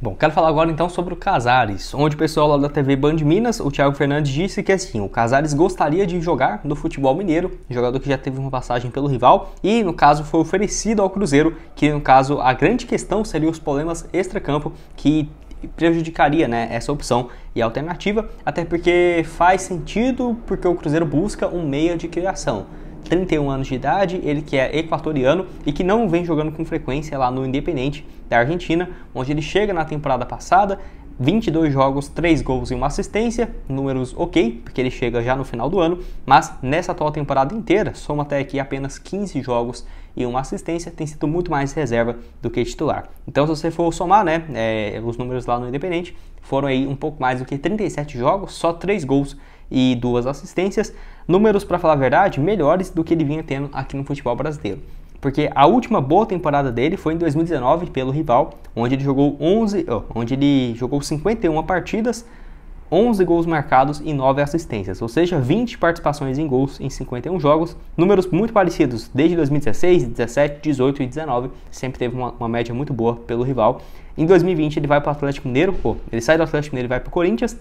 Bom, quero falar agora então sobre o Casares, onde o pessoal lá da TV Band Minas, o Thiago Fernandes, disse que assim, o Casares gostaria de jogar no futebol mineiro, jogador que já teve uma passagem pelo rival e, no caso, foi oferecido ao Cruzeiro, que no caso a grande questão seria os problemas extra-campo que prejudicaria né, essa opção e alternativa, até porque faz sentido porque o Cruzeiro busca um meia de criação. 31 anos de idade, ele que é equatoriano e que não vem jogando com frequência lá no Independente da Argentina, onde ele chega na temporada passada, 22 jogos, 3 gols e uma assistência, números ok, porque ele chega já no final do ano, mas nessa atual temporada inteira, soma até aqui apenas 15 jogos e uma assistência, tem sido muito mais reserva do que titular. Então, se você for somar né, é, os números lá no Independente, foram aí um pouco mais do que 37 jogos, só 3 gols e duas assistências, números, para falar a verdade, melhores do que ele vinha tendo aqui no futebol brasileiro. Porque a última boa temporada dele foi em 2019 pelo rival, onde ele jogou 11, onde ele jogou 51 partidas, 11 gols marcados e 9 assistências, ou seja, 20 participações em gols em 51 jogos, números muito parecidos desde 2016, 17, 18 e 19, sempre teve uma, uma média muito boa pelo rival. Em 2020 ele vai para o Atlético Mineiro, pô, ele sai do Atlético Mineiro e vai para o Corinthians,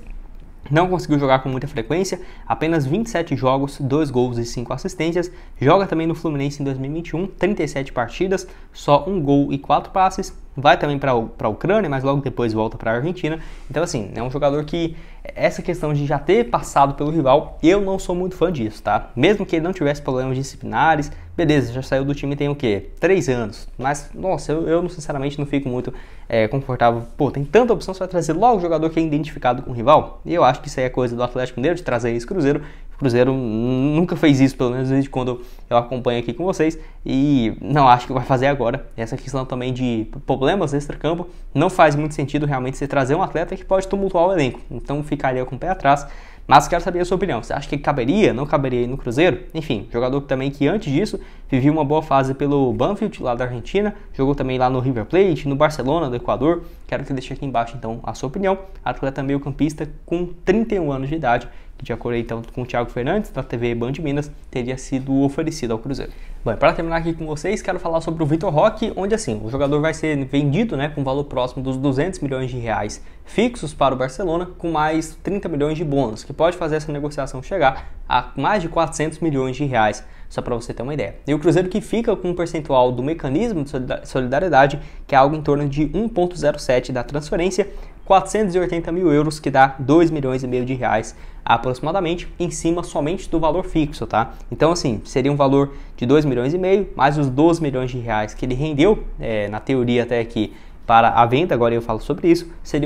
não conseguiu jogar com muita frequência, apenas 27 jogos, 2 gols e 5 assistências. Joga também no Fluminense em 2021, 37 partidas, só um gol e 4 passes vai também para a Ucrânia, mas logo depois volta para a Argentina. Então, assim, é um jogador que essa questão de já ter passado pelo rival, eu não sou muito fã disso, tá? Mesmo que ele não tivesse problemas disciplinares, beleza, já saiu do time tem o quê? Três anos. Mas, nossa, eu, eu sinceramente não fico muito é, confortável. Pô, tem tanta opção, você vai trazer logo o jogador que é identificado com o rival? E eu acho que isso aí é coisa do Atlético Mineiro, de trazer esse Cruzeiro, Cruzeiro nunca fez isso, pelo menos desde quando eu acompanho aqui com vocês, e não acho que vai fazer agora. Essa questão também de problemas extra-campo, não faz muito sentido realmente você trazer um atleta que pode tumultuar o elenco, então ficaria com o pé atrás. Mas quero saber a sua opinião. Você acha que caberia, não caberia no Cruzeiro? Enfim, jogador também que antes disso vivia uma boa fase pelo Banfield, lá da Argentina, jogou também lá no River Plate, no Barcelona, do Equador. Quero que deixe aqui embaixo então a sua opinião. Atleta meio-campista com 31 anos de idade de acordo então com o Thiago Fernandes, da TV Band Minas, teria sido oferecido ao Cruzeiro. Bom, para terminar aqui com vocês, quero falar sobre o Vitor Roque, onde assim, o jogador vai ser vendido né, com valor próximo dos 200 milhões de reais fixos para o Barcelona, com mais 30 milhões de bônus, que pode fazer essa negociação chegar a mais de 400 milhões de reais, só para você ter uma ideia. E o Cruzeiro que fica com um percentual do mecanismo de solidariedade, que é algo em torno de 1,07 da transferência, 480 mil euros, que dá 2 milhões e meio de reais aproximadamente, em cima somente do valor fixo, tá? Então, assim, seria um valor de 2 milhões e meio, mais os 12 milhões de reais que ele rendeu, é, na teoria até aqui, para a venda, agora eu falo sobre isso, seria um